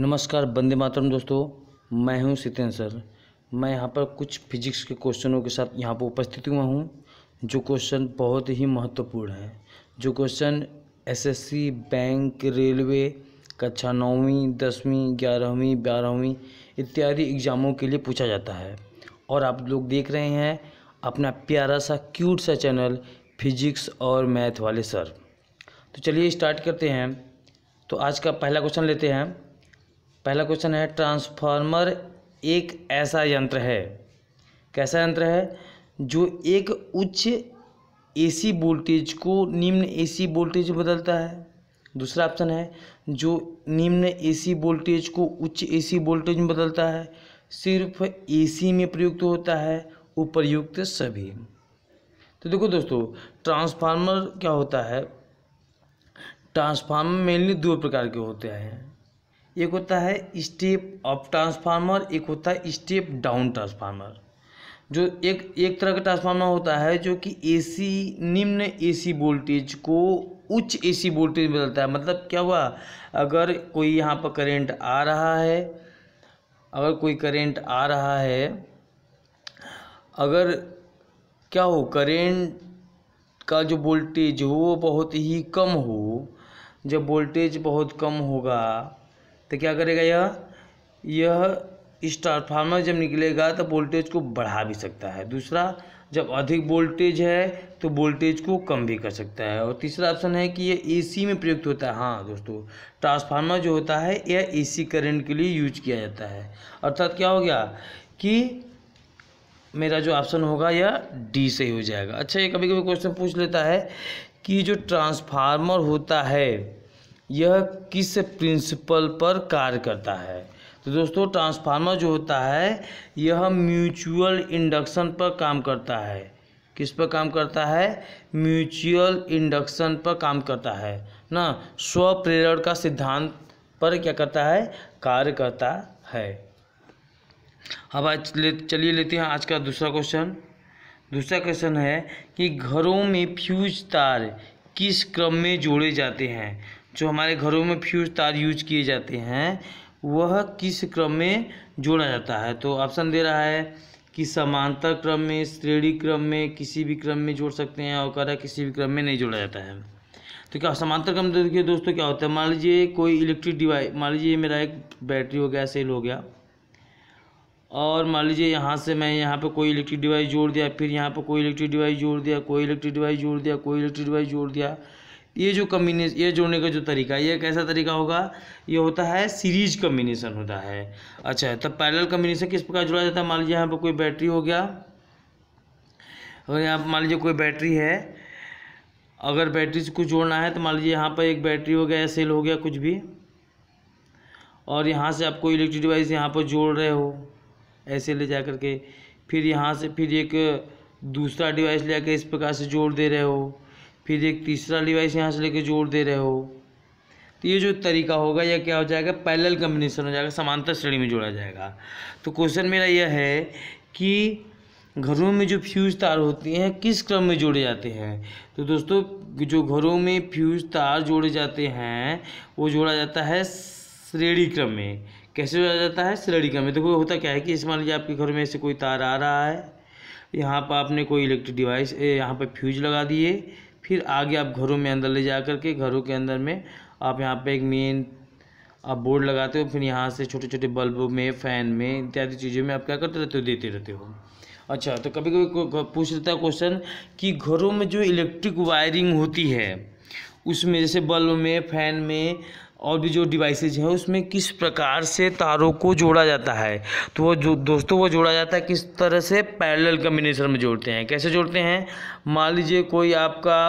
नमस्कार बंदे मातरम दोस्तों मैं हूं सितेन सर मैं यहां पर कुछ फिजिक्स के क्वेश्चनों के साथ यहां पर उपस्थित हुआ हूं जो क्वेश्चन बहुत ही महत्वपूर्ण है जो क्वेश्चन एसएससी बैंक रेलवे कक्षा नौवीं दसवीं ग्यारहवीं बारहवीं इत्यादि एग्ज़ामों के लिए पूछा जाता है और आप लोग देख रहे हैं अपना प्यारा सा क्यूट सा चैनल फिजिक्स और मैथ वाले सर तो चलिए स्टार्ट करते हैं तो आज का पहला क्वेश्चन लेते हैं पहला क्वेश्चन है ट्रांसफार्मर एक ऐसा यंत्र है कैसा यंत्र है जो एक उच्च एसी वोल्टेज को निम्न एसी वोल्टेज बदलता है दूसरा ऑप्शन है जो निम्न एसी वोल्टेज को उच्च एसी वोल्टेज में बदलता है सिर्फ एसी में प्रयुक्त होता है उपर्युक्त सभी तो देखो दोस्तों ट्रांसफार्मर क्या होता है ट्रांसफार्मर मेनली दो प्रकार के होते हैं एक होता है स्टेप अप ट्रांसफार्मर एक होता है स्टेप डाउन ट्रांसफार्मर जो एक एक तरह का ट्रांसफार्मर होता है जो कि एसी निम्न एसी वोल्टेज को उच्च एसी वोल्टेज बदलता है मतलब क्या हुआ अगर कोई यहाँ पर करेंट आ रहा है अगर कोई करेंट आ रहा है अगर क्या हो करेंट का जो वोल्टेज हो वो बहुत ही कम हो जब वोल्टेज बहुत कम होगा तो क्या करेगा यह यह ट्रांसफार्मर जब निकलेगा तो वोल्टेज को बढ़ा भी सकता है दूसरा जब अधिक वोल्टेज है तो वोल्टेज को कम भी कर सकता है और तीसरा ऑप्शन है कि यह एसी में प्रयुक्त होता है हाँ दोस्तों ट्रांसफार्मर जो होता है यह एसी करंट के लिए यूज किया जाता है अर्थात क्या हो गया कि मेरा जो ऑप्शन होगा यह डी से हो जाएगा अच्छा ये कभी कभी क्वेश्चन पूछ लेता है कि जो ट्रांसफार्मर होता है यह किस प्रिंसिपल पर कार्य करता है तो दोस्तों ट्रांसफार्मर जो होता है यह म्यूचुअल इंडक्शन पर काम करता है किस पर काम करता है म्यूचुअल इंडक्शन पर काम करता है ना स्व प्रेरण का सिद्धांत पर क्या करता है कार्य करता है अब आज ले चलिए लेते हैं आज का दूसरा क्वेश्चन दूसरा क्वेश्चन है कि घरों में फ्यूज तार किस क्रम में जोड़े जाते हैं जो हमारे घरों में फ्यूज तार यूज किए जाते हैं वह किस क्रम में जोड़ा जाता है तो ऑप्शन दे रहा है कि समांतर क्रम में श्रेणी क्रम में किसी भी क्रम में जोड़ सकते हैं और कह रहा है किसी भी क्रम में नहीं जोड़ा जाता है तो क्या समांतर क्रम तो देखिए दोस्तों क्या होता है मान लीजिए कोई इलेक्ट्रिक डिवाइस मान लीजिए मेरा एक बैटरी हो गया सेल हो गया और मान लीजिए यहाँ से मैं यहाँ पर कोई इलेक्ट्रिक डिवाइस जोड़ दिया फिर यहाँ पर कोई इलेक्ट्रिक डिवाइस जोड़ दिया कोई इलेक्ट्रिक डिवाइस जोड़ दिया कोई इलेक्ट्रिक डिवाइस जोड़ दिया ये जो कम्बिनेशन ये जोड़ने का जो तरीका ये कैसा तरीका होगा ये होता है सीरीज कम्बिनेशन होता है अच्छा तब पैरेलल कम्बिनेशन किस प्रकार जोड़ा जाता है मान लीजिए यहाँ पर कोई बैटरी हो गया अगर यहाँ मान लीजिए कोई बैटरी है अगर बैटरी से कुछ जोड़ना है तो मान लीजिए यहाँ पर एक बैटरी हो गया या सेल हो गया कुछ भी और यहाँ से आप कोई इलेक्ट्रिक डिवाइस यहाँ पर जोड़ रहे हो ऐसे ले जा करके फिर यहाँ से फिर एक दूसरा डिवाइस ले कर इस प्रकार से जोड़ दे रहे हो फिर एक तीसरा डिवाइस यहाँ से लेके जोड़ दे रहे हो तो ये जो तरीका होगा यह क्या हो जाएगा पैरेलल कम्बिनेशन हो जाएगा समांतर श्रेणी में जोड़ा जाएगा तो क्वेश्चन मेरा यह है कि घरों में जो फ्यूज तार होती हैं किस क्रम में जोड़े जाते हैं तो दोस्तों जो घरों में फ्यूज तार जोड़े जाते हैं वो जोड़ा जाता है श्रेणी क्रम में कैसे जोड़ा जाता है श्रेणी क्रम में देखो तो होता क्या है कि इस मान लीजिए आपके घर में ऐसे कोई तार आ रहा है यहाँ पर आपने कोई इलेक्ट्रिक डिवाइस यहाँ पर फ्यूज लगा दिए फिर आगे आप घरों में अंदर ले जा कर के घरों के अंदर में आप यहाँ पे एक मेन आप बोर्ड लगाते हो फिर यहाँ से छोटे छोटे बल्बों में फ़ैन में इत्यादि चीज़ों में आप क्या करते रहते हो देते रहते हो अच्छा तो कभी कभी पूछ लेता है क्वेश्चन कि घरों में जो इलेक्ट्रिक वायरिंग होती है उसमें जैसे बल्ब में फ़ैन में और भी जो डिवाइसेज हैं उसमें किस प्रकार से तारों को जोड़ा जाता है तो वो जो दोस्तों वो जोड़ा जाता है किस तरह से पैरेलल कम्बिनेशन में जोड़ते हैं कैसे जोड़ते हैं मान लीजिए कोई आपका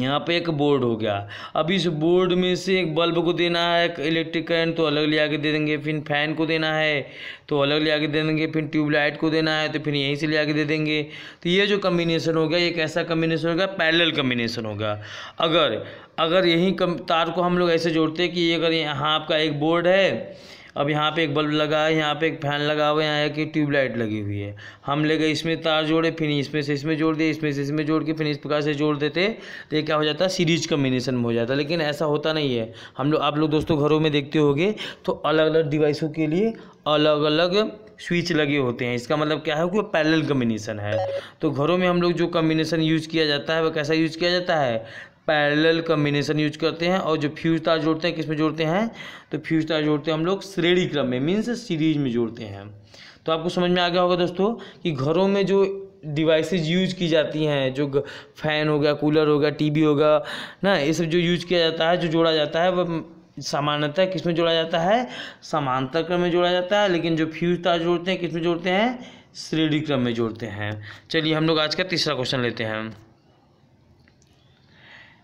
यहाँ पे एक बोर्ड हो गया अब इस बोर्ड में से एक बल्ब को देना है इलेक्ट्रिक करंट तो अलग ले आके दे देंगे फिर फैन को देना है तो अलग ले आके दे देंगे फिर ट्यूबलाइट को देना है तो फिर यहीं से ले आके दे देंगे तो ये जो कम्बिनेशन होगा एक ऐसा कम्बिनेशन होगा पैरेलल कम्बिनेशन होगा अगर अगर यही कम तार को हम लोग ऐसे जोड़ते हैं कि अगर यहाँ आपका एक बोर्ड है अब यहाँ पे एक बल्ब लगा है यहाँ पे एक फैन लगा हुआ है यहाँ एक ट्यूबलाइट लगी हुई है हम ले गए इसमें तार जोड़े फिर इसमें से इसमें जोड़ दिए इसमें से इसमें जोड़ के फिर इस प्रकार से जोड़ देते तो ये क्या हो जाता सीरीज कम्बिनेशन हो जाता लेकिन ऐसा होता नहीं है हम लोग आप लोग दोस्तों घरों में देखते हो तो अलग अलग डिवाइसों के लिए अलग अलग स्विच लगे होते हैं इसका मतलब क्या है कि पैरेलल कम्बिनेशन है तो घरों में हम लोग जो कम्बिनेशन यूज़ किया जाता है वह कैसा यूज़ किया जाता है पैरेलल कम्बिनेशन यूज करते हैं और जो फ्यूज तार जोड़ते हैं किस में जोड़ते हैं तो फ्यूज तार जोड़ते हैं हम लोग श्रेणी क्रम में मीन्स सीरीज में जोड़ते हैं तो आपको समझ में आ गया होगा दोस्तों कि घरों में जो डिवाइसेज यूज की जाती हैं जो फैन हो गया कूलर हो गया टी हो होगा ना ये सब जो यूज किया जाता है जो जोड़ा जाता है वह सामान्यतः किस में जोड़ा जाता है समानता क्रम में जोड़ा जाता है लेकिन जो फ्यूज तार जोड़ते हैं किस में जोड़ते हैं श्रेणी क्रम में जोड़ते हैं चलिए हम लोग आज का तीसरा क्वेश्चन लेते हैं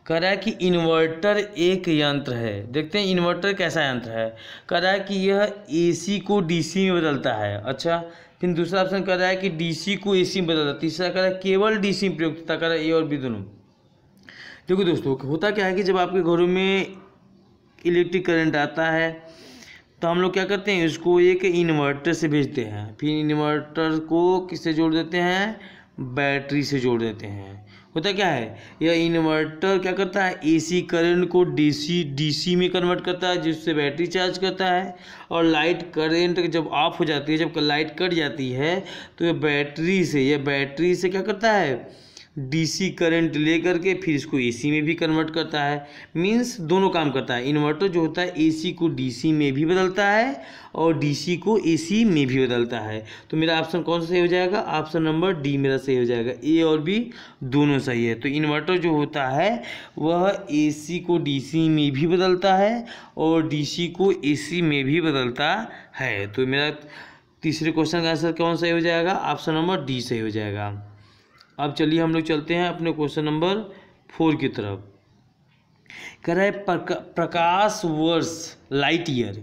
कह रहा है कि इन्वर्टर एक यंत्र है देखते हैं इन्वर्टर कैसा यंत्र है कह रहा है कि यह एसी को डीसी में बदलता है अच्छा फिर दूसरा ऑप्शन कह रहा है कि डीसी को एसी में बदलता है तीसरा कह रहा है केवल डीसी में प्रयोग होता कह रहा है ए और बी दोनों देखो दोस्तों होता क्या है कि जब आपके घरों में इलेक्ट्रिक करंट आता है तो हम लोग क्या करते हैं इसको एक इन्वर्टर से भेजते हैं फिर इन्वर्टर को किससे जोड़ देते हैं बैटरी से जोड़ देते हैं होता क्या है यह इन्वर्टर क्या करता है एसी करंट को डीसी डीसी में कन्वर्ट करता है जिससे बैटरी चार्ज करता है और लाइट करंट जब ऑफ हो जाती है जब लाइट कट जाती है तो यह बैटरी से यह बैटरी से क्या करता है डीसी करंट लेकर के फिर इसको एसी में भी कन्वर्ट करता है मींस दोनों काम करता है इन्वर्टर जो होता है एसी को डीसी में भी बदलता है और डीसी को एसी में भी बदलता है तो मेरा ऑप्शन कौन सा सही हो जाएगा ऑप्शन नंबर डी मेरा सही हो जाएगा ए और बी दोनों सही है तो इन्वर्टर जो होता है वह ए को डी में भी बदलता है और डी को ए में भी बदलता है तो मेरा तीसरे क्वेश्चन का आंसर कौन सही हो जाएगा ऑप्शन नंबर डी सही हो जाएगा अब चलिए हम लोग चलते हैं अपने क्वेश्चन नंबर फोर की तरफ कह रहा है प्रकाश वर्ष लाइट ईयर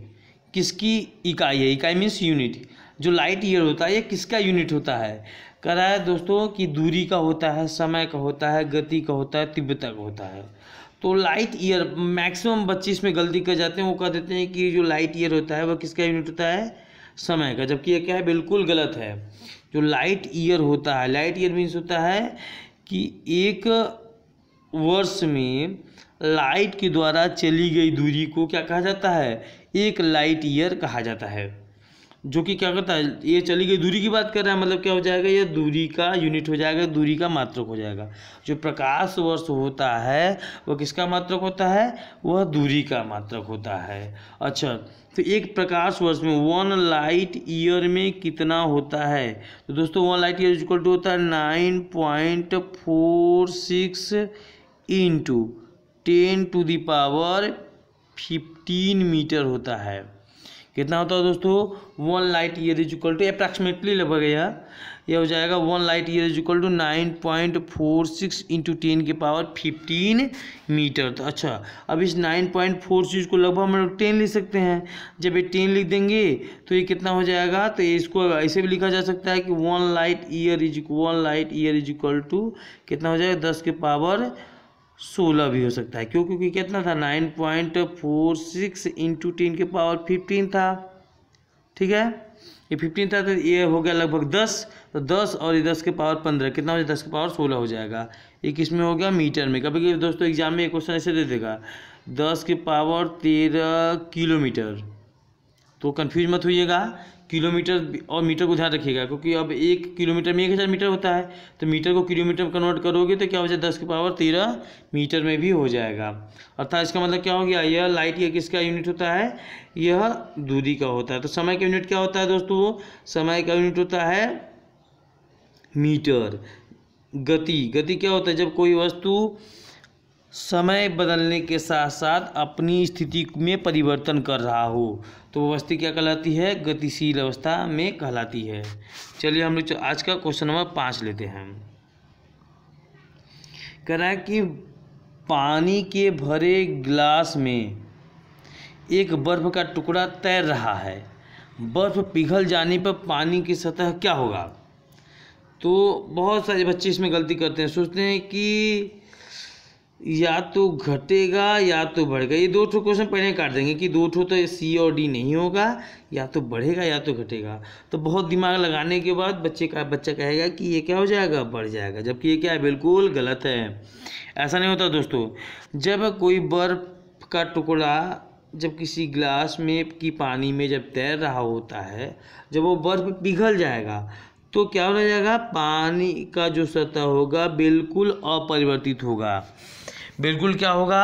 किसकी इकाई है इकाई मीन्स यूनिट जो लाइट ईयर होता है ये किसका यूनिट होता है कह रहा है दोस्तों कि दूरी का होता है समय का होता है गति का होता है तीव्रता का होता है तो लाइट ईयर मैक्सिमम बच्चे इसमें गलती कर जाते हैं वो कह देते हैं कि जो लाइट ईयर होता है वह किसका यूनिट होता है समय का जबकि यह क्या है बिल्कुल गलत है जो लाइट ईयर होता है लाइट ईयर मीन्स होता है कि एक वर्ष में लाइट के द्वारा चली गई दूरी को क्या कहा जाता है एक लाइट ईयर कहा जाता है जो कि क्या करता है ये चली गई दूरी की बात कर रहा है मतलब क्या हो जाएगा ये दूरी का यूनिट हो जाएगा दूरी का मात्रक हो जाएगा जो प्रकाश वर्ष होता है वह किसका मात्रक होता है वह दूरी का मात्रक होता है अच्छा तो एक प्रकाश वर्ष में वन लाइट ईयर में कितना होता है तो दोस्तों one light year equal to होता है nine point four six into ten to the power fifteen metre होता है कितना होता है दोस्तों one light year is equal to approximately लगभग यह ये हो जाएगा one light year is equal to nine point four six into ten के पावर फिफ्टीन मीटर तो अच्छा अब इस नाइन पॉइंट फोर सिक्स को लगभग हम लोग टेन लिख सकते हैं जब ये टेन लिख देंगे तो ये कितना हो जाएगा तो इसको ऐसे भी लिखा जा सकता है कि one light year is one light year is equal to कितना हो जाएगा दस के पावर सोलह भी हो सकता है क्यों क्योंकि कितना था nine point four six into ten के पावर फिफ्टीन था ठीक है ये फिफ्टीन था तो ये हो गया लगभग दस तो दस और ये दस के पावर पंद्रह कितना हो जाए दस के पावर सोलह हो जाएगा ये किस में हो गया मीटर में कभी कभी दोस्तों एग्जाम में एक क्वेश्चन ऐसे दे देगा दस के पावर तेरह किलोमीटर तो कन्फ्यूज मत होइएगा किलोमीटर और मीटर को ध्यान रखिएगा क्योंकि अब एक किलोमीटर में एक हज़ार मीटर होता है तो मीटर को किलोमीटर में कन्वर्ट करोगे तो क्या हो जाए दस की पावर तेरह मीटर में भी हो जाएगा अर्थात इसका मतलब क्या हो गया यह लाइट या किसका यूनिट होता है यह दूरी का होता है तो समय का यूनिट क्या होता है दोस्तों समय का यूनिट होता है मीटर गति गति क्या होता है जब कोई वस्तु समय बदलने के साथ साथ अपनी स्थिति में परिवर्तन कर रहा हो तो अवस्था क्या कहलाती है गतिशील अवस्था में कहलाती है चलिए हम लोग आज का क्वेश्चन नंबर पाँच लेते हैं कह रहा है कि पानी के भरे गिलास में एक बर्फ का टुकड़ा तैर रहा है बर्फ पिघल जाने पर पानी की सतह क्या होगा तो बहुत सारे बच्चे इसमें गलती करते हैं सोचते हैं कि या तो घटेगा या तो बढ़ेगा ये दो ठो क्वेश्चन पहले काट देंगे कि दो ठो तो सी और डी नहीं होगा या तो बढ़ेगा या तो घटेगा तो बहुत दिमाग लगाने के बाद बच्चे का बच्चा कहेगा कि ये क्या हो जाएगा बढ़ जाएगा जबकि ये क्या है बिल्कुल गलत है ऐसा नहीं होता दोस्तों जब कोई बर्फ का टुकड़ा जब किसी ग्लास में की पानी में जब तैर रहा होता है जब वो बर्फ पिघल जाएगा तो क्या हो जाएगा पानी का जो सतह होगा बिल्कुल अपरिवर्तित होगा बिल्कुल क्या होगा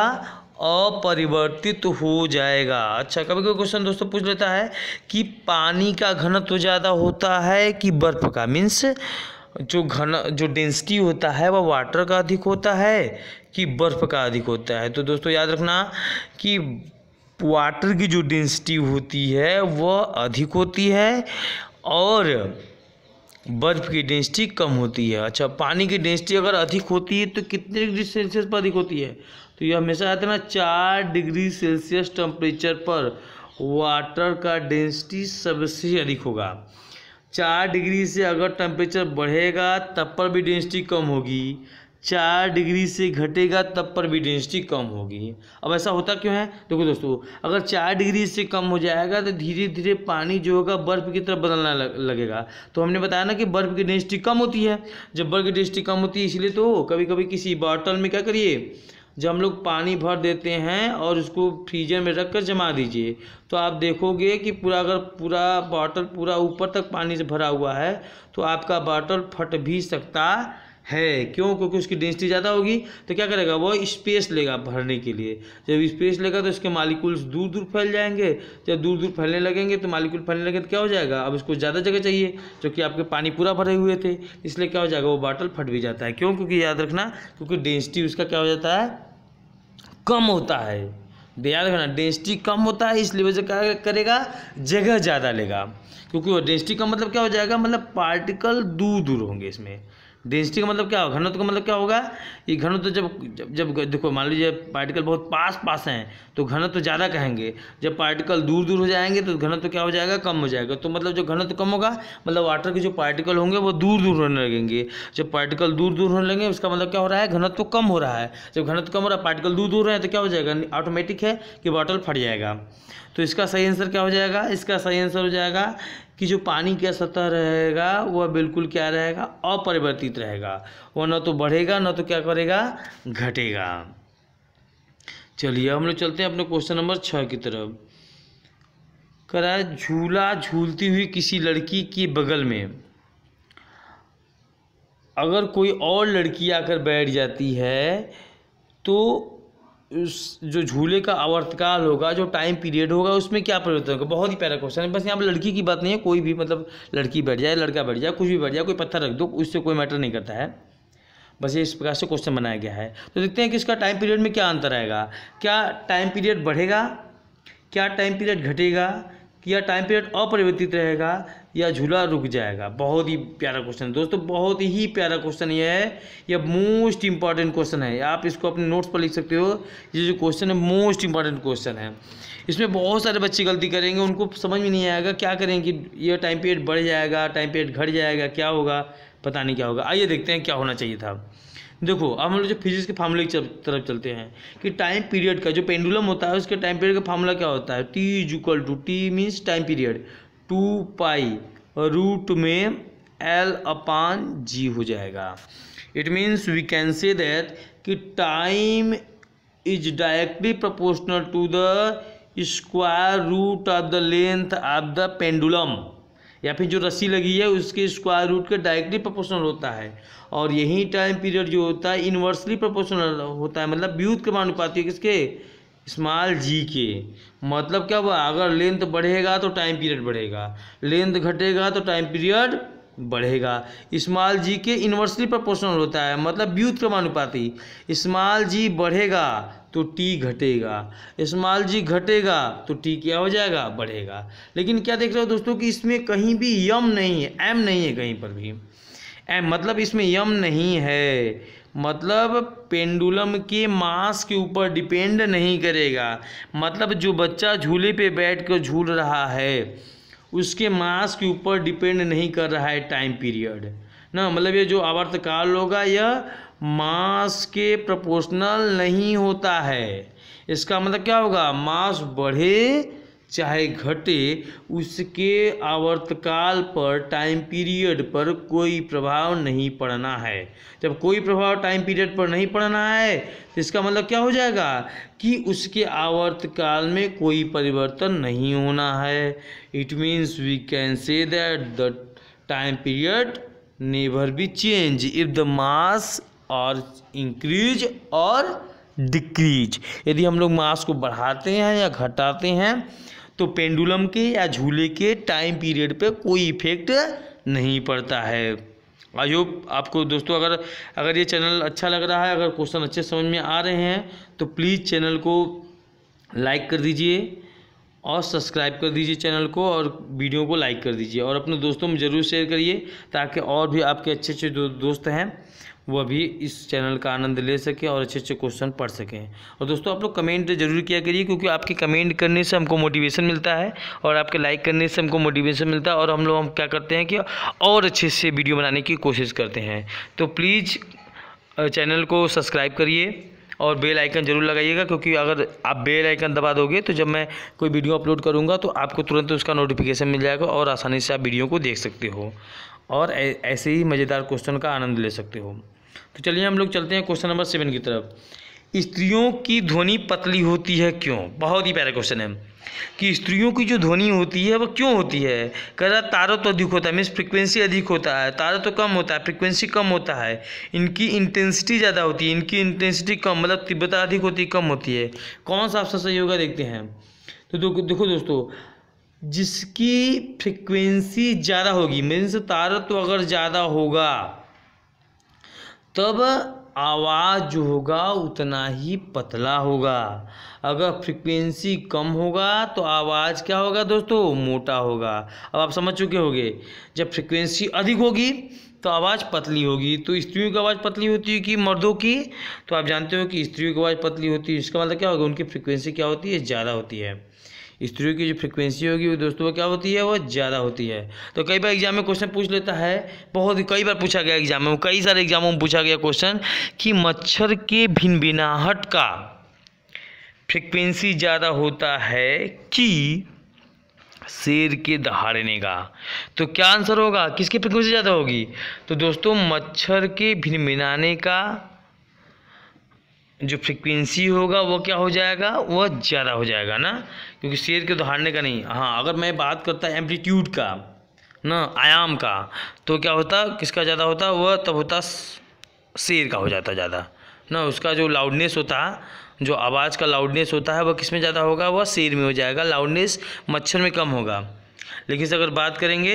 अपरिवर्तित हो जाएगा अच्छा कभी कभी क्वेश्चन दोस्तों पूछ लेता है कि पानी का घनत्व ज़्यादा होता है कि बर्फ़ का मीन्स जो घन जो डेंसिटी होता है वह वाटर का अधिक होता है कि बर्फ़ का अधिक होता है तो दोस्तों याद रखना कि वाटर की जो डेंसिटी होती है वह अधिक होती है और बर्फ़ की डेंसिटी कम होती है अच्छा पानी की डेंसिटी अगर अधिक होती है तो कितने डिग्री सेल्सियस पर अधिक होती है तो ये हमेशा आता है ना चार डिग्री सेल्सियस टेम्परेचर पर वाटर का डेंसिटी सबसे अधिक होगा चार डिग्री से अगर टेम्परेचर बढ़ेगा तब पर भी डेंसिटी कम होगी चार डिग्री से घटेगा तब पर भी डेंसिटी कम होगी अब ऐसा होता क्यों है देखो दोस्तों अगर चार डिग्री से कम हो जाएगा तो धीरे धीरे पानी जो होगा बर्फ़ की तरफ बदलना लगेगा तो हमने बताया ना कि बर्फ़ की डेंसिटी कम होती है जब बर्फ़ की डेंसिटी कम होती है इसलिए तो कभी कभी किसी बॉटल में क्या करिए जब हम लोग पानी भर देते हैं और उसको फ्रीजर में रख कर जमा दीजिए तो आप देखोगे कि पूरा अगर पूरा बॉटल पूरा ऊपर तक पानी से भरा हुआ है तो आपका बॉटल फट भी सकता है क्यों क्योंकि उसकी डेंसिटी ज़्यादा होगी तो क्या करेगा वो स्पेस लेगा भरने के लिए जब स्पेस लेगा तो इसके मालिकूल्स दूर दूर फैल जाएंगे जब दूर दूर फैलने लगेंगे तो मालिकूल फैलने लगे तो क्या हो जाएगा अब इसको ज़्यादा जगह चाहिए जो कि आपके पानी पूरा भरे हुए थे इसलिए क्या हो जाएगा वो बाटल फट भी जाता है क्यों क्योंकि याद रखना क्योंकि डेंसिटी उसका क्या हो जाता है कम होता है तो याद रखना डेंसिटी कम होता है इसलिए वजह क्या करेगा जगह ज़्यादा लेगा क्योंकि वो डेंसिटी कम मतलब क्या हो जाएगा मतलब पार्टिकल दूर दूर होंगे इसमें डेंसिटी का मतलब क्या होगा घनत्व का मतलब क्या होगा ये घनत्व जब जब, जब देखो मान लीजिए पार्टिकल बहुत पास पास हैं तो घनत्व ज़्यादा कहेंगे जब पार्टिकल दूर दूर हो जाएंगे तो घनत्व क्या हो जाएगा कम हो जाएगा तो मतलब जो घनत्व कम होगा मतलब वाटर के जो पार्टिकल होंगे वो दूर दूर होने लगेंगे जब पार्टिकल दूर दूर होने लगेंगे उसका मतलब क्या हो रहा है घनत्व कम हो रहा है जब घनत्व कम हो रहा है पार्टिकल दूर दूर है तो क्या हो जाएगा ऑटोमेटिक है कि बॉटल फट जाएगा तो इसका सही आंसर क्या हो जाएगा इसका सही आंसर हो जाएगा कि जो पानी का सतह रहेगा वह बिल्कुल क्या रहेगा अपरिवर्तित रहेगा वह न तो बढ़ेगा न तो क्या करेगा घटेगा चलिए हम लोग चलते हैं अपने क्वेश्चन नंबर छः की तरफ करा झूला झूलती हुई किसी लड़की के बगल में अगर कोई और लड़की आकर बैठ जाती है तो उस जो झूले का आवर्तकाल होगा जो टाइम पीरियड होगा उसमें क्या परिवर्तन होगा बहुत ही प्यारा क्वेश्चन है बस यहाँ पर लड़की की बात नहीं है कोई भी मतलब लड़की बैठ जाए लड़का बैठ जाए कुछ भी बैठ जाए कोई पत्थर रख दो उससे कोई मैटर नहीं करता है बस ये इस प्रकार से क्वेश्चन बनाया गया है तो देखते हैं कि इसका टाइम पीरियड में क्या अंतर आएगा क्या टाइम पीरियड बढ़ेगा क्या टाइम पीरियड घटेगा क्या टाइम पीरियड अपरिवर्तित रहेगा या झूला रुक जाएगा बहुत ही प्यारा क्वेश्चन दोस्तों बहुत ही प्यारा क्वेश्चन यह है यह मोस्ट इंपॉर्टेंट क्वेश्चन है आप इसको अपने नोट्स पर लिख सकते हो ये जो क्वेश्चन है मोस्ट इंपॉर्टेंट क्वेश्चन है इसमें बहुत सारे बच्चे गलती करेंगे उनको समझ में नहीं आएगा क्या करेंगे कि यह टाइम पीरियड बढ़ जाएगा टाइम पीरियड घट जाएगा क्या होगा पता नहीं क्या होगा आइए देखते हैं क्या होना चाहिए था देखो अब हम लोग जो फिजिक्स के फार्मूले की तरफ चलते हैं कि टाइम पीरियड का जो पेंडुलम होता है उसके टाइम पीरियड का फार्मूला क्या होता है T is equal to T means time period two pi root में एल अपान जी हो जाएगा it means we can say that कि time is directly proportional to the square root of the length of the pendulum या फिर जो रस्सी लगी है उसके स्क्वायर रूट के डायरेक्टली प्रोपोर्शनल होता है और यही टाइम पीरियड जो होता है इन्वर्सली प्रोपोर्शनल होता है मतलब मानुपाती है किसके स्मॉल जी के मतलब क्या हुआ अगर लेंथ बढ़ेगा तो टाइम पीरियड बढ़ेगा लेंथ घटेगा तो टाइम पीरियड बढ़ेगा स्मॉल जी के इन्वर्सली प्रोपोर्शनल होता है मतलब व्युत क्रमानुपाती स्मॉल जी बढ़ेगा तो टी घटेगा स्मॉल जी घटेगा तो टी क्या हो जाएगा बढ़ेगा लेकिन क्या देख रहे हो दोस्तों कि इसमें कहीं भी यम नहीं है एम नहीं है कहीं पर भी एम मतलब इसमें यम नहीं है मतलब पेंडुलम के मास के ऊपर डिपेंड नहीं करेगा मतलब जो बच्चा झूले पे बैठ कर झूल रहा है उसके मास के ऊपर डिपेंड नहीं कर रहा है टाइम पीरियड ना मतलब ये जो आवर्तकाल होगा यह मास के प्रोपोर्शनल नहीं होता है इसका मतलब क्या होगा मास बढ़े चाहे घटे उसके आवर्तकाल पर टाइम पीरियड पर कोई प्रभाव नहीं पड़ना है जब कोई प्रभाव टाइम पीरियड पर नहीं पड़ना है तो इसका मतलब क्या हो जाएगा कि उसके आवर्तकाल में कोई परिवर्तन नहीं होना है it means we can say that the time period never be change if the mass और इंक्रीज और डिक्रीज यदि हम लोग मास को बढ़ाते हैं या घटाते हैं तो पेंडुलम के या झूले के टाइम पीरियड पे कोई इफेक्ट नहीं पड़ता है आई होप आपको दोस्तों अगर अगर ये चैनल अच्छा लग रहा है अगर क्वेश्चन अच्छे समझ में आ रहे हैं तो प्लीज़ चैनल को लाइक कर दीजिए और सब्सक्राइब कर दीजिए चैनल को और वीडियो को लाइक कर दीजिए और अपने दोस्तों में ज़रूर शेयर करिए ताकि और भी आपके अच्छे अच्छे जो दोस्त हैं वह भी इस चैनल का आनंद ले सकें और अच्छे अच्छे क्वेश्चन पढ़ सकें और दोस्तों आप लोग कमेंट जरूर किया करिए क्योंकि आपके कमेंट करने से हमको मोटिवेशन मिलता है और आपके लाइक करने से हमको मोटिवेशन मिलता है और हम लोग हम क्या करते हैं कि और अच्छे से वीडियो बनाने की कोशिश करते हैं तो प्लीज़ चैनल को सब्सक्राइब करिए और बेल आइकन जरूर लगाइएगा क्योंकि अगर आप बेल आइकन दबा दोगे तो जब मैं कोई वीडियो अपलोड करूँगा तो आपको तुरंत उसका नोटिफिकेशन मिल जाएगा और आसानी से आप वीडियो को देख सकते हो और ऐसे ही मज़ेदार क्वेश्चन का आनंद ले सकते हो तो चलिए हम लोग चलते हैं क्वेश्चन नंबर सेवन की तरफ स्त्रियों की ध्वनि पतली होती है क्यों बहुत ही प्यारा क्वेश्चन है कि स्त्रियों की जो ध्वनि होती है वह क्यों होती है कह रहा तारों तो अधिक होता है मीन्स फ्रिक्वेंसी अधिक होता है तारों तो कम होता है फ्रिक्वेंसी कम होता है इनकी इंटेंसिटी ज़्यादा होती है इनकी इंटेंसिटी कम मतलब तीव्रता अधिक होती है कम होती है कौन सा ऑप्शन सही होगा देखते हैं तो देखो दोस्तों जिसकी फ्रिक्वेंसी ज़्यादा होगी मीन्स तारत्व तो अगर ज़्यादा होगा तब आवाज़ जो होगा उतना ही पतला होगा अगर फ्रिक्वेंसी कम होगा तो आवाज़ क्या होगा दोस्तों मोटा होगा अब आप समझ चुके होंगे जब फ्रिक्वेंसी अधिक होगी तो आवाज़ पतली होगी तो स्त्रियों की आवाज़ पतली होती है कि मर्दों की तो आप जानते हो कि स्त्रियों की आवाज़ पतली होती है इसका मतलब क्या होगा उनकी फ्रिक्वेंसी क्या होती है ज़्यादा होती है स्त्रियों की जो फ्रिक्वेंसी होगी वो दोस्तों वो क्या होती है वो ज़्यादा होती है तो कई बार एग्जाम में क्वेश्चन पूछ लेता है बहुत कई बार पूछा गया एग्जाम में कई सारे एग्जामों में पूछा गया क्वेश्चन कि मच्छर के भिनाहट का फ्रिक्वेंसी ज़्यादा होता है कि शेर के दहाड़ने का तो क्या आंसर होगा किसकी फ्रिक्वेंसी ज़्यादा होगी तो दोस्तों मच्छर के भिनाने का जो फ्रिक्वेंसी होगा वो क्या हो जाएगा वह ज़्यादा हो जाएगा ना क्योंकि शेर के तो हारने का नहीं हाँ अगर मैं बात करता एम्पलीट्यूड का ना आयाम का तो क्या होता किसका ज़्यादा होता वह तब होता शेर का हो जाता ज़्यादा ना उसका जो लाउडनेस होता जो आवाज़ का लाउडनेस होता है वह किस में ज़्यादा होगा वह शेर में हो जाएगा लाउडनेस मच्छर में कम होगा लेकिन अगर बात करेंगे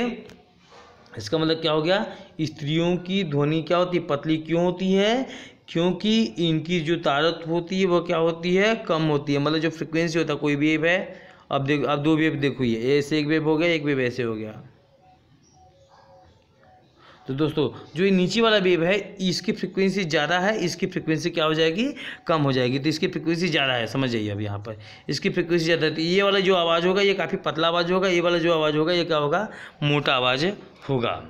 इसका मतलब क्या हो गया स्त्रियों की ध्वनि क्या होती है पतली क्यों होती है क्योंकि इनकी जो तारत होती है वो क्या होती है कम होती है मतलब जो फ्रिक्वेंसी होता है कोई वेव है अब देख अब दो वेव देखो ये ऐसे एक वेव हो गया एक वेव ऐसे हो गया तो दोस्तों जो ये नीचे वाला वेव है इसकी फ्रिक्वेंसी ज़्यादा है इसकी फ्रिक्वेंसी क्या हो जाएगी कम हो जाएगी तो इसकी फ्रिक्वेंसी ज़्यादा है समझ जाइए अब यहाँ पर इसकी फ्रिक्वेंसी ज़्यादा है तो ये वाला जो आवाज़ होगा ये काफ़ी पतला आवाज़ होगा ये वाला जो आवाज़ होगा ये क्या होगा मोटा आवाज़ होगा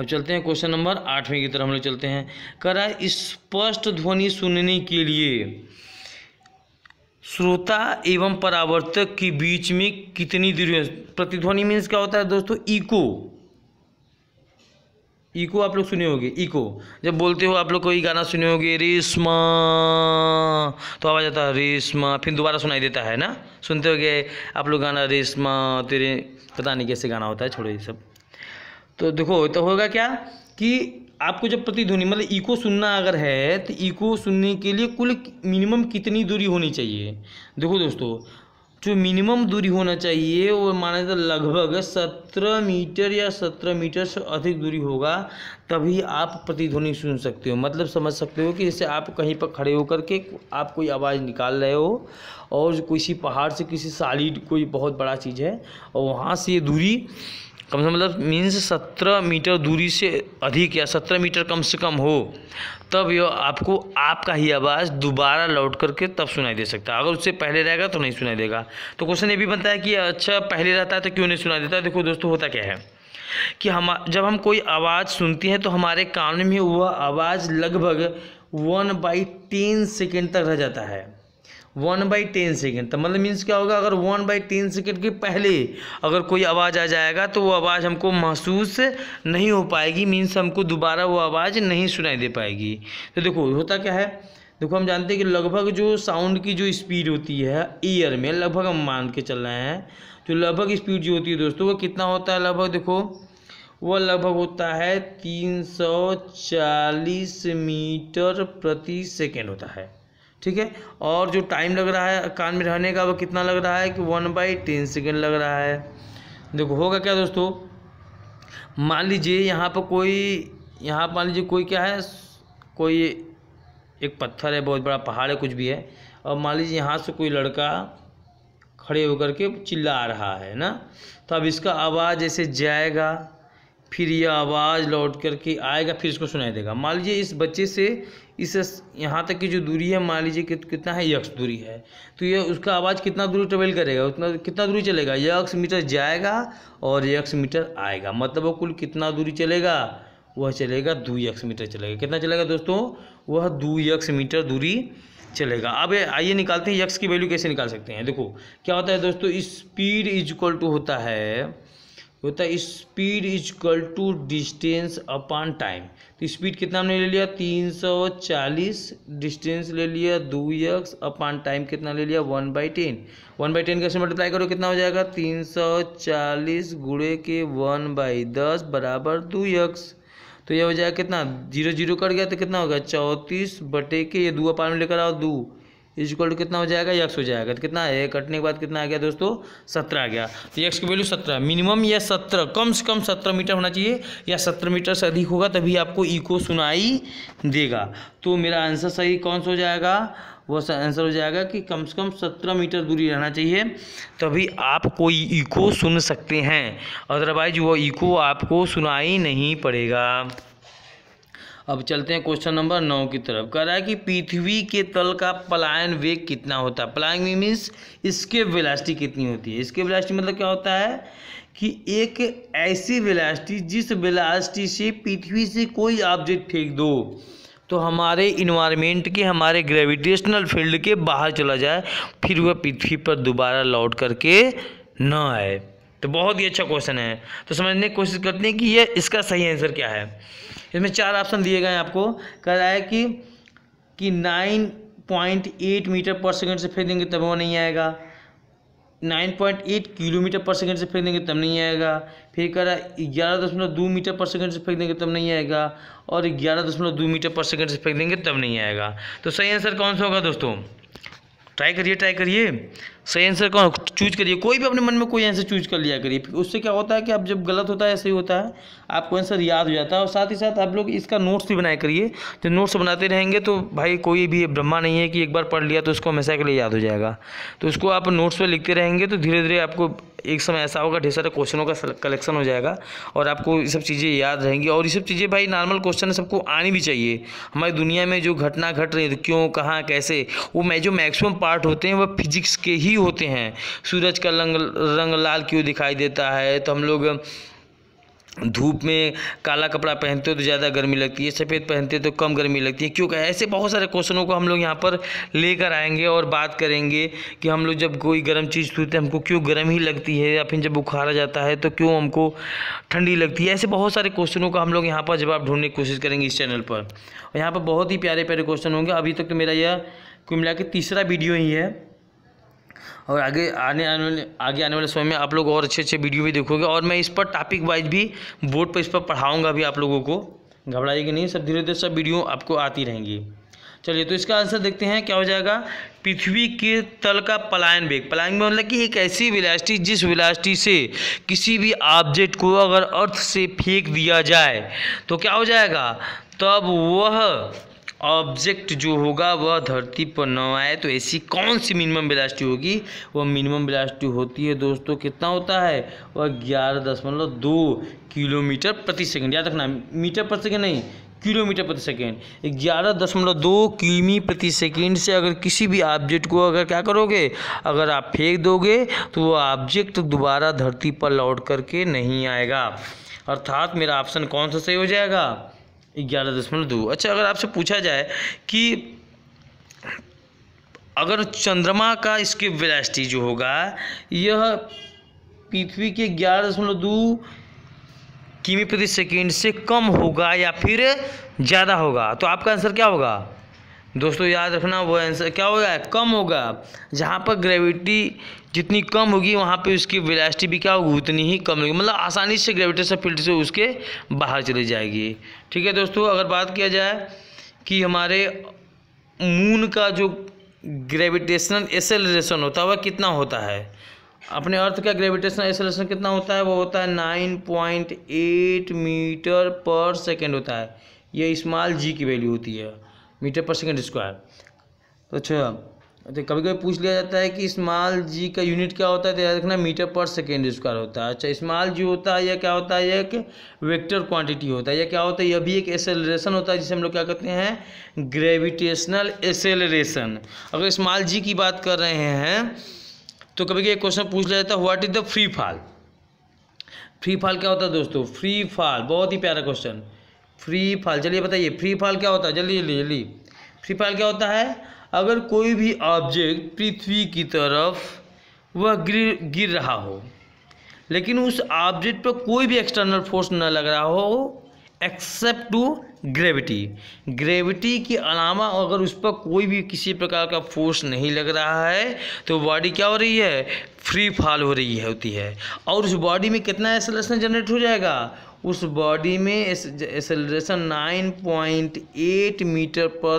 अब चलते हैं क्वेश्चन नंबर आठवें की तरफ हम लोग चलते हैं करा स्पष्ट ध्वनि सुनने के लिए श्रोता एवं परावर्तक के बीच में कितनी दूरी प्रतिध्वनि मीन्स क्या होता है दोस्तों इको इको आप लोग सुने होंगे इको जब बोलते हो आप लोग कोई गाना सुने होंगे रेशमा तो आवाज़ आता है रेशमा फिर दोबारा सुनाई देता है ना सुनते होगे आप लोग गाना रेशमा तेरे पता नहीं कैसे गाना होता है छोड़ो ये सब तो देखो तो होगा क्या कि आपको जब प्रतिध्वनि मतलब इको सुनना अगर है तो इको सुनने के लिए कुल मिनिमम कितनी दूरी होनी चाहिए देखो दोस्तों जो मिनिमम दूरी होना चाहिए वो माना जाता लगभग सत्रह मीटर या सत्रह मीटर से अधिक दूरी होगा तभी आप प्रतिध्वनि सुन सकते हो मतलब समझ सकते हो कि जैसे आप कहीं पर खड़े होकर के आप कोई आवाज़ निकाल रहे हो और किसी पहाड़ से किसी सालिड कोई बहुत बड़ा चीज़ है और वहाँ से ये दूरी कम से मतलब मीन्स सत्रह मीटर दूरी से अधिक या सत्रह मीटर कम से कम हो तब यह आपको आपका ही आवाज़ दोबारा लौट करके तब सुनाई दे सकता है अगर उससे पहले रहेगा तो नहीं सुनाई देगा तो क्वेश्चन ये भी बनता है कि अच्छा पहले रहता है तो क्यों नहीं सुनाई देता देखो दोस्तों होता क्या है कि हम जब हम कोई आवाज़ सुनती हैं तो हमारे कान में वह आवाज़ लगभग वन बाई टेन सेकेंड तक रह जाता है वन बाई टेन सेकेंड तो मतलब मीन्स क्या होगा अगर वन बाई टेन सेकेंड के पहले अगर कोई आवाज़ आ जाएगा तो वो आवाज़ हमको महसूस नहीं हो पाएगी मीन्स हमको दोबारा वो आवाज़ नहीं सुनाई दे पाएगी तो देखो होता क्या है देखो हम जानते हैं कि लगभग जो साउंड की जो स्पीड होती है ईयर में लगभग हम मान के चल रहे हैं जो तो लगभग स्पीड जो होती है दोस्तों वो कितना होता है लगभग देखो वह लगभग होता है चालीस मीटर प्रति सेकेंड होता है ठीक है और जो टाइम लग रहा है कान में रहने का वो कितना लग रहा है कि वन बाई टेन सेकेंड लग रहा है देखो होगा क्या दोस्तों मान लीजिए यहाँ पर कोई यहाँ मान लीजिए कोई क्या है कोई एक पत्थर है बहुत बड़ा पहाड़ है कुछ भी है और मान लीजिए यहाँ से कोई लड़का खड़े होकर के चिल्ला रहा है ना तो अब इसका आवाज़ जैसे जाएगा फिर यह आवाज़ लौट करके आएगा फिर इसको सुनाई देगा मान लीजिए इस बच्चे से इससे यहाँ तक की जो दूरी है मान लीजिए कि कितना है यक्स दूरी है तो ये उसका आवाज़ कितना दूरी ट्रेवल करेगा उतना कितना दूरी चलेगा यक्स मीटर जाएगा और यक्स मीटर आएगा मतलब वो कुल कितना दूरी चलेगा वह चलेगा दो यक्स मीटर चलेगा कितना चलेगा दोस्तों वह दो यक्स मीटर दूरी चलेगा अब आइए निकालते हैं यक्स की वैल्यू कैसे निकाल सकते हैं देखो क्या होता है दोस्तों स्पीड इज इक्वल टू होता है होता है speed is equal to distance upon time तो स्पीड कितना हमने ले लिया 340 डिस्टेंस ले लिया दो यक्स अपॉन टाइम कितना ले लिया one by ten one by ten कैसे मल्टीप्लाई करो कितना हो जाएगा 340 गुड़े के वन बाई दस बराबर दो यक्स तो यह हो जाएगा कितना जीरो जीरो कट गया तो कितना हो गया चौंतीस बटे के ये दो अपान में लेकर आओ दो इज इक्वल टू कितना हो जाएगा यक्स हो जाएगा तो कितना है कटने के बाद कितना आ गया दोस्तों सत्रह आ गया तो यक्स की वैल्यू सत्रह मिनिमम या सत्रह कम से कम सत्रह मीटर होना चाहिए या सत्रह मीटर से अधिक होगा तभी आपको इको सुनाई देगा तो मेरा आंसर सही कौन सा हो जाएगा वो आंसर हो जाएगा कि कम से कम सत्रह मीटर दूरी रहना चाहिए तभी आप कोई इको सुन सकते हैं अदरवाइज वो इको आपको सुनाई नहीं पड़ेगा अब चलते हैं क्वेश्चन नंबर नौ की तरफ कह रहा है कि पृथ्वी के तल का पलायन वेग कितना होता है पलायन मीन्स इसके वेलास्टी कितनी होती है इसके वेलास्टी मतलब क्या होता है कि एक ऐसी वेलास्टी जिस वेलास्टी से पृथ्वी से कोई ऑब्जेक्ट फेंक दो तो हमारे इन्वायरमेंट के हमारे ग्रेविटेशनल फील्ड के बाहर चला जाए फिर वह पृथ्वी पर दोबारा लौट करके न आए तो बहुत ही अच्छा क्वेश्चन है तो समझने की कोशिश करते हैं कि यह इसका सही आंसर क्या है इसमें चार ऑप्शन दिए गए हैं आपको कह रहा है कि कि nine point eight metre per second से फेंक देंगे तब वो नहीं आएगा nine point eight kilometre per second से फेंक देंगे तब नहीं आएगा फिर कह रहा है ग्यारह दशमलव दो मीटर पर सेकेंड से फेंक देंगे तब नहीं आएगा और ग्यारह दशमलव दो मीटर पर सेकेंड से फेंक देंगे तब नहीं आएगा तो सही आंसर कौन सा होगा दोस्तों ट्राई करिए ट्राई करिए सही आंसर कौन चूज करिए कोई भी अपने मन में कोई आंसर चूज कर लिया करिए उससे क्या होता है कि आप जब गलत होता है ऐसे ही होता है आपको आंसर याद हो जाता है और साथ ही साथ आप लोग इसका नोट्स भी बनाया करिए जब नोट्स बनाते रहेंगे तो भाई कोई भी ब्रह्मा नहीं है कि एक बार पढ़ लिया तो उसको हमेशा के लिए याद हो जाएगा तो उसको आप नोट्स पर लिखते रहेंगे तो धीरे धीरे आपको एक समय ऐसा होगा ढेर सारे क्वेश्चनों का कलेक्शन हो जाएगा और आपको ये सब चीज़ें याद रहेंगी और ये सब चीज़ें भाई नॉर्मल क्वेश्चन सबको आनी भी चाहिए हमारी दुनिया में जो घटना घट रही है तो क्यों कहाँ कैसे वो मैं जो मैक्सिमम पार्ट होते हैं वह फिजिक्स के ही होते हैं सूरज का रंग रंग लाल क्यों दिखाई देता है तो हम लोग धूप में काला कपड़ा पहनते हो तो ज़्यादा गर्मी लगती है सफ़ेद पहनते तो कम गर्मी लगती है क्योंकि ऐसे बहुत सारे क्वेश्चनों को हम लोग यहाँ पर लेकर आएंगे और बात करेंगे कि हम लोग जब कोई गर्म चीज़ छूते हैं हमको क्यों गर्म ही लगती है या फिर जब बुखार आ जाता है तो क्यों हमको ठंडी लगती है ऐसे बहुत सारे क्वेश्चनों का हम लोग यहाँ पर जवाब ढूंढने की कोशिश करेंगे इस चैनल पर और यहाँ पर बहुत ही प्यारे प्यारे क्वेश्चन होंगे अभी तक तो मेरा यह कुमला के तीसरा वीडियो ही है और आगे आने आने वाले आगे आने वाले समय में आप लोग और अच्छे अच्छे वीडियो भी देखोगे और मैं इस पर टॉपिक वाइज भी बोर्ड पर इस पर पढ़ाऊँगा भी आप लोगों को कि नहीं सब धीरे धीरे सब वीडियो आपको आती रहेंगी चलिए तो इसका आंसर देखते हैं क्या हो जाएगा पृथ्वी के तल का पलायन वेग पलायन बेग मतलब कि एक ऐसी विलास्टी जिस विलास्टी से किसी भी ऑब्जेक्ट को अगर अर्थ से फेंक दिया जाए तो क्या हो जाएगा तब वह ऑब्जेक्ट जो होगा वह धरती पर न आए तो ऐसी कौन सी मिनिमम वेलासिटी होगी वह मिनिमम वेलासिटी होती है दोस्तों कितना होता है वह ग्यारह दशमलव दो किलोमीटर प्रति सेकंड याद रखना मीटर प्रति सेकंड नहीं किलोमीटर प्रति सेकेंड ग्यारह दशमलव दो किमी प्रति सेकेंड से अगर किसी भी ऑब्जेक्ट को अगर क्या करोगे अगर आप फेंक दोगे तो वह ऑब्जेक्ट दोबारा धरती पर लौट करके नहीं आएगा अर्थात मेरा ऑप्शन कौन सा सही हो जाएगा ग्यारह दशमलव दो अच्छा अगर आपसे पूछा जाए कि अगर चंद्रमा का स्किप वेलासिटी जो होगा यह पृथ्वी के ग्यारह दशमलव दो किमी प्रति सेकेंड से कम होगा या फिर ज़्यादा होगा तो आपका आंसर क्या होगा दोस्तों याद रखना वो आंसर क्या होगा कम होगा जहाँ पर ग्रेविटी जितनी कम होगी वहाँ पे उसकी वेलासिटी भी क्या होगी उतनी ही कम होगी मतलब आसानी से ग्रेविटेशन फील्ड से उसके बाहर चली जाएगी ठीक है दोस्तों अगर बात किया जाए कि हमारे मून का जो ग्रेविटेशनल एसेलरेशन होता है वह कितना होता है अपने अर्थ का ग्रेविटेशनल एसेलरेशन कितना होता है वो होता है nine point eight metre per second होता है ये स्मॉल जी की वैल्यू होती है मीटर पर सेकेंड स्क्वायर तो अच्छा तो कभी कभी पूछ लिया जाता है कि स्मॉल जी का यूनिट क्या होता है तो याद रखना मीटर पर सेकेंड स्क्वायर होता है अच्छा स्मॉल जी होता है या क्या होता है यह एक वेक्टर क्वांटिटी होता है या क्या होता है यह भी एक एसेलरेशन होता है जिसे हम लोग क्या कहते हैं ग्रेविटेशनल एसेलरेशन अगर स्मॉल जी की बात कर रहे हैं तो कभी कभी क्वेश्चन पूछ लिया जाता है what is the free fall free fall क्या होता है दोस्तों फ्री फॉल बहुत ही प्यारा क्वेश्चन फ्री फॉल चलिए बताइए फ्री फॉल क्या होता है जल्दी जल्दी जल्दी फ्री फॉल क्या होता है अगर कोई भी ऑब्जेक्ट पृथ्वी की तरफ वह गिर गिर रहा हो लेकिन उस ऑब्जेक्ट पर कोई भी एक्सटर्नल फोर्स न लग रहा हो एक्सेप्ट टू ग्रेविटी ग्रेविटी के अलावा अगर उस पर कोई भी किसी प्रकार का फोर्स नहीं लग रहा है तो बॉडी क्या हो रही है फ्री फॉल हो रही है होती है और उस बॉडी में कितना एक्सलेशन जनरेट हो जाएगा उस बॉडी में acceleration nine point eight metre per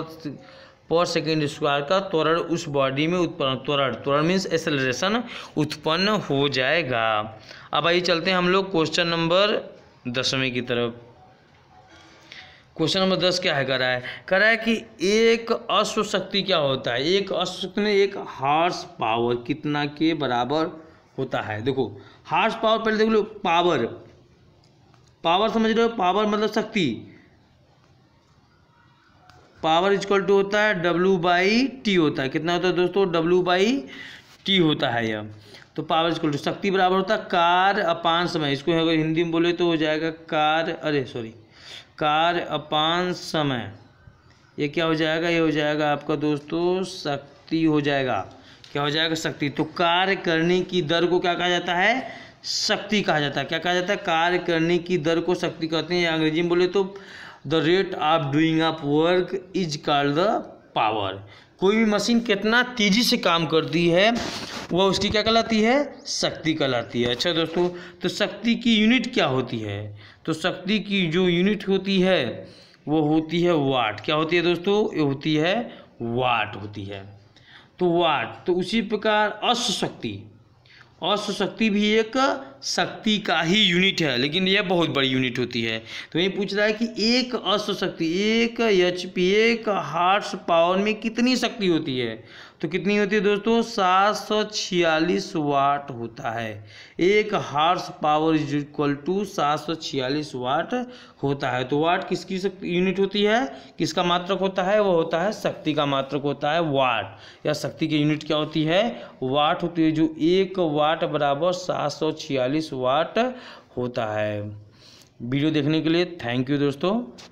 per second square का त्वरण उस बॉडी में उत्पन्न त्वरण त्वरण मीन्स एक्सेलरेशन उत्पन्न हो जाएगा अब आइए चलते हैं हम लोग क्वेश्चन नंबर दसवें की तरफ क्वेश्चन नंबर दस क्या है करा रहा है कह रहा है कि एक अश्व शक्ति क्या होता है एक अश्व शक्ति में एक हार्स पावर कितना के बराबर होता है देखो हार्स पावर पहले देख लो पावर पावर समझ रहे हो पावर मतलब शक्ति पावर इजक्वल टू होता है डब्ल्यू बाई टी होता है कितना होता है दोस्तों डब्ल्यू बाई टी होता है यह तो पावर इज्कवल टू शक्ति बराबर होता है कार अपान समय इसको अगर हिंदी में बोले तो हो जाएगा कार अरे सॉरी कार अपान समय ये क्या हो जाएगा ये हो जाएगा आपका दोस्तों शक्ति हो जाएगा क्या हो जाएगा शक्ति तो कार्य करने की दर को क्या कहा जाता है शक्ति कहा जाता है क्या कहा जाता है कार्य करने की दर को शक्ति कहते हैं या अंग्रेजी में बोले तो the rate of doing up work is called the power कोई भी मशीन कितना तेज़ी से काम करती है वह उसकी क्या कहलाती है शक्ति कहलाती है अच्छा दोस्तों तो शक्ति की यूनिट क्या होती है तो शक्ति की जो यूनिट होती है वो होती है वाट क्या होती है दोस्तों ये होती है वाट होती है तो वाट तो उसी प्रकार अश्वशक्ति और भी एक शक्ति का ही यूनिट है लेकिन यह बहुत बड़ी यूनिट होती है तो ये पूछ रहा है कि एक अश्व शक्ति एक एच पी एक हार्स पावर में कितनी शक्ति होती है तो कितनी होती है दोस्तों सात सौ छियालीस वाट होता है एक horse power is equal to सात सौ छियालीस वाट होता है तो वाट किसकी यूनिट होती है किसका मात्रक होता है वह होता है शक्ति का मात्रक होता है वाट या शक्ति की यूनिट क्या होती है वाट होती है जो एक वाट बराबर सात सौ छियालीस वाट होता है वीडियो देखने के लिए थैंक यू दोस्तों